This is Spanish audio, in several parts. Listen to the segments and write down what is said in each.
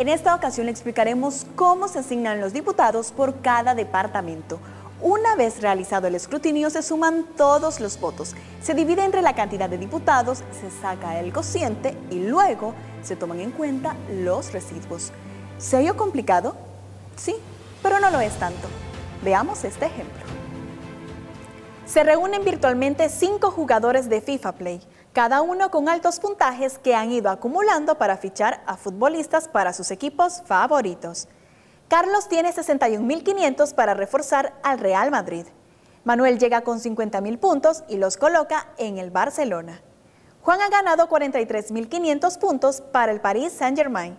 En esta ocasión le explicaremos cómo se asignan los diputados por cada departamento. Una vez realizado el escrutinio se suman todos los votos, se divide entre la cantidad de diputados, se saca el cociente y luego se toman en cuenta los residuos. ¿Se ha complicado? Sí, pero no lo es tanto. Veamos este ejemplo. Se reúnen virtualmente cinco jugadores de FIFA Play cada uno con altos puntajes que han ido acumulando para fichar a futbolistas para sus equipos favoritos. Carlos tiene 61.500 para reforzar al Real Madrid. Manuel llega con 50.000 puntos y los coloca en el Barcelona. Juan ha ganado 43.500 puntos para el Paris Saint-Germain.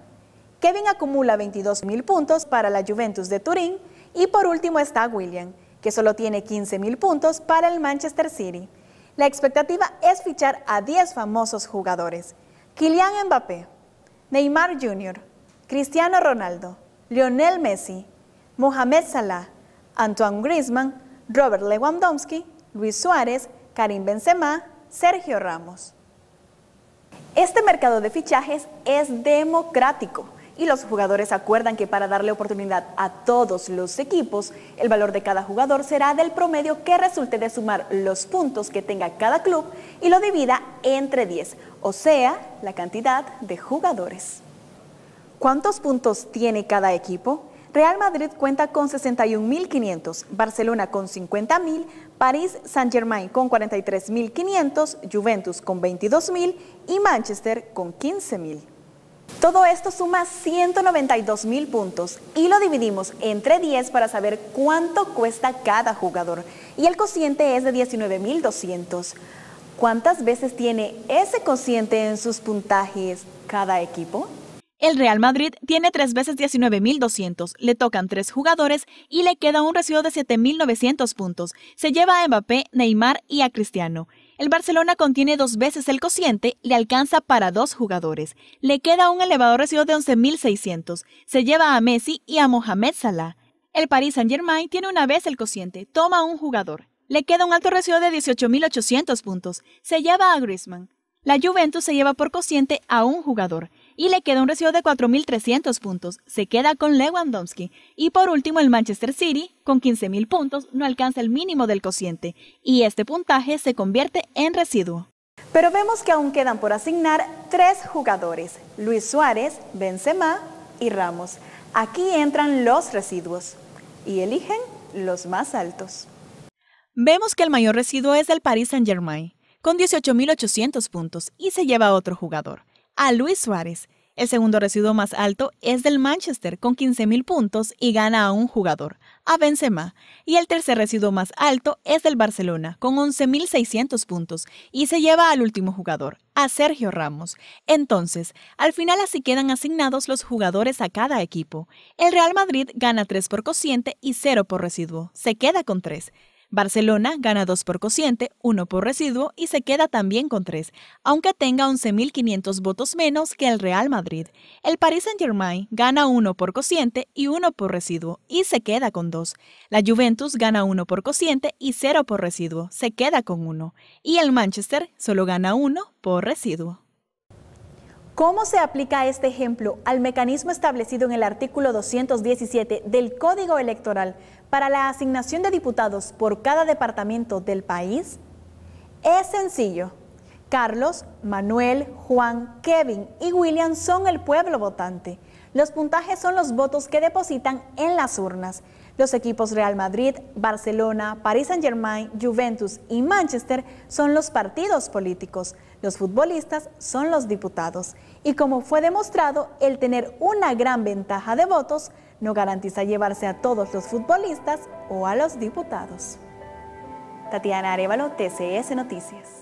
Kevin acumula 22.000 puntos para la Juventus de Turín y por último está William, que solo tiene 15.000 puntos para el Manchester City. La expectativa es fichar a 10 famosos jugadores. Kylian Mbappé, Neymar Jr., Cristiano Ronaldo, Lionel Messi, Mohamed Salah, Antoine Griezmann, Robert Lewandowski, Luis Suárez, Karim Benzema, Sergio Ramos. Este mercado de fichajes es democrático y los jugadores acuerdan que para darle oportunidad a todos los equipos, el valor de cada jugador será del promedio que resulte de sumar los puntos que tenga cada club y lo divida entre 10, o sea, la cantidad de jugadores. ¿Cuántos puntos tiene cada equipo? Real Madrid cuenta con 61.500, Barcelona con 50.000, París Saint-Germain con 43.500, Juventus con 22.000 y Manchester con 15.000. Todo esto suma 192 mil puntos y lo dividimos entre 10 para saber cuánto cuesta cada jugador. Y el cociente es de 19.200. ¿Cuántas veces tiene ese cociente en sus puntajes cada equipo? El Real Madrid tiene 3 veces 19.200, le tocan tres jugadores y le queda un residuo de 7.900 puntos. Se lleva a Mbappé, Neymar y a Cristiano. El Barcelona contiene dos veces el cociente, le alcanza para dos jugadores. Le queda un elevado recibo de 11.600. Se lleva a Messi y a Mohamed Salah. El Paris Saint-Germain tiene una vez el cociente, toma un jugador. Le queda un alto recibo de 18.800 puntos. Se lleva a Griezmann. La Juventus se lleva por cociente a un jugador y le queda un residuo de 4.300 puntos. Se queda con Lewandowski. Y por último, el Manchester City, con 15.000 puntos, no alcanza el mínimo del cociente y este puntaje se convierte en residuo. Pero vemos que aún quedan por asignar tres jugadores, Luis Suárez, Benzema y Ramos. Aquí entran los residuos y eligen los más altos. Vemos que el mayor residuo es el Paris Saint-Germain, con 18.800 puntos y se lleva otro jugador a Luis Suárez. El segundo residuo más alto es del Manchester con 15.000 puntos y gana a un jugador, a Benzema. Y el tercer residuo más alto es del Barcelona con 11.600 puntos y se lleva al último jugador, a Sergio Ramos. Entonces, al final así quedan asignados los jugadores a cada equipo. El Real Madrid gana 3 por cociente y 0 por residuo. Se queda con 3. Barcelona gana 2 por cociente, 1 por residuo y se queda también con 3, aunque tenga 11.500 votos menos que el Real Madrid. El Paris Saint-Germain gana 1 por cociente y 1 por residuo y se queda con 2. La Juventus gana 1 por cociente y 0 por residuo, se queda con 1. Y el Manchester solo gana 1 por residuo. ¿Cómo se aplica este ejemplo al mecanismo establecido en el artículo 217 del Código Electoral para la asignación de diputados por cada departamento del país? Es sencillo. Carlos, Manuel, Juan, Kevin y William son el pueblo votante. Los puntajes son los votos que depositan en las urnas. Los equipos Real Madrid, Barcelona, Paris Saint-Germain, Juventus y Manchester son los partidos políticos. Los futbolistas son los diputados. Y como fue demostrado, el tener una gran ventaja de votos no garantiza llevarse a todos los futbolistas o a los diputados. Tatiana Arevalo, TCS Noticias.